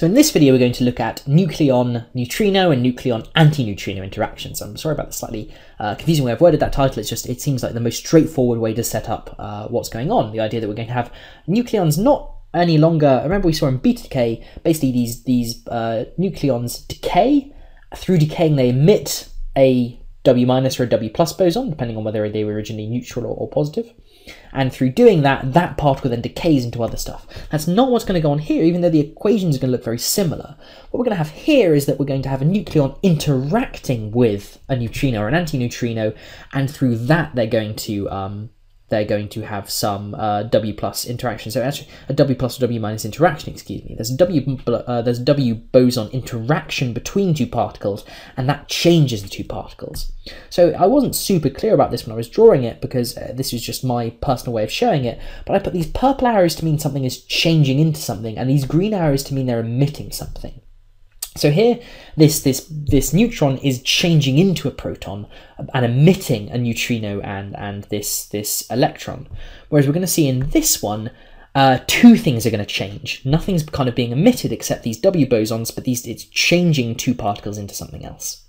So in this video, we're going to look at nucleon-neutrino and nucleon-antineutrino interactions. I'm sorry about the slightly uh, confusing way I've worded that title. It's just, it seems like the most straightforward way to set up uh, what's going on. The idea that we're going to have nucleons not any longer, remember we saw in beta decay, basically these, these uh, nucleons decay. Through decaying, they emit a W minus or a W plus boson, depending on whether they were originally neutral or, or positive. And through doing that, that particle then decays into other stuff. That's not what's going to go on here, even though the equations are going to look very similar. What we're going to have here is that we're going to have a nucleon interacting with a neutrino or an antineutrino, and through that they're going to um, they're going to have some uh, W plus interaction. So actually, a W plus or W minus interaction, excuse me. There's a W uh, there's a W boson interaction between two particles, and that changes the two particles. So I wasn't super clear about this when I was drawing it because uh, this was just my personal way of showing it. But I put these purple arrows to mean something is changing into something, and these green arrows to mean they're emitting something. So here, this, this, this neutron is changing into a proton and emitting a neutrino and, and this, this electron. Whereas we're going to see in this one, uh, two things are going to change. Nothing's kind of being emitted except these W bosons, but these it's changing two particles into something else.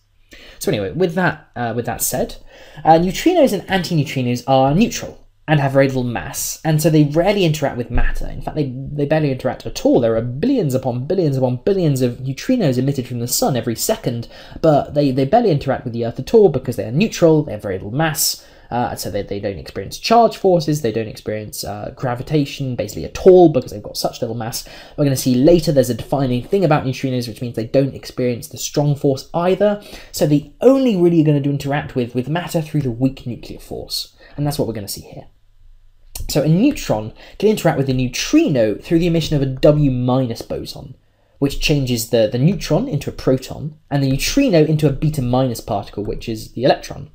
So anyway, with that, uh, with that said, uh, neutrinos and antineutrinos are neutral and have very little mass, and so they rarely interact with matter. In fact, they, they barely interact at all. There are billions upon billions upon billions of neutrinos emitted from the sun every second, but they, they barely interact with the Earth at all because they are neutral, they have very little mass, uh, so they, they don't experience charge forces, they don't experience uh, gravitation basically at all because they've got such little mass. We're going to see later there's a defining thing about neutrinos, which means they don't experience the strong force either. So the only really you are going to interact with, with matter through the weak nuclear force. And that's what we're going to see here. So a neutron can interact with a neutrino through the emission of a W minus boson, which changes the, the neutron into a proton and the neutrino into a beta minus particle, which is the electron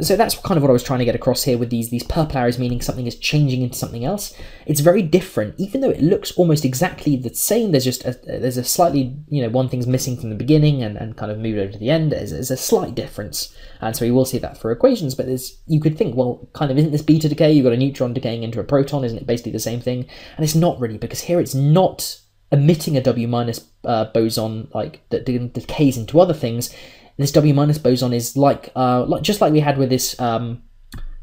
so that's kind of what I was trying to get across here with these, these purple arrows, meaning something is changing into something else. It's very different, even though it looks almost exactly the same. There's just a, there's a slightly, you know, one thing's missing from the beginning and, and kind of moved over to the end. There's, there's a slight difference. And so you will see that for equations, but there's, you could think, well, kind of, isn't this beta decay? You've got a neutron decaying into a proton, isn't it basically the same thing? And it's not really, because here it's not emitting a W minus uh, boson like that decays into other things this W minus boson is like, uh, like just like we had with this um,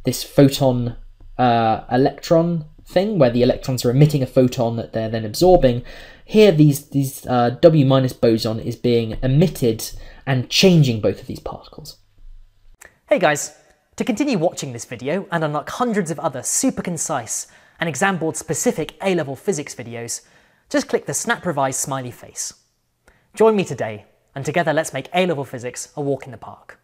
this photon uh, electron thing, where the electrons are emitting a photon that they're then absorbing. Here, these these uh, W minus boson is being emitted and changing both of these particles. Hey guys, to continue watching this video and unlock hundreds of other super concise and exam board specific A-level physics videos, just click the snap revise smiley face. Join me today and together let's make A-level physics a walk in the park.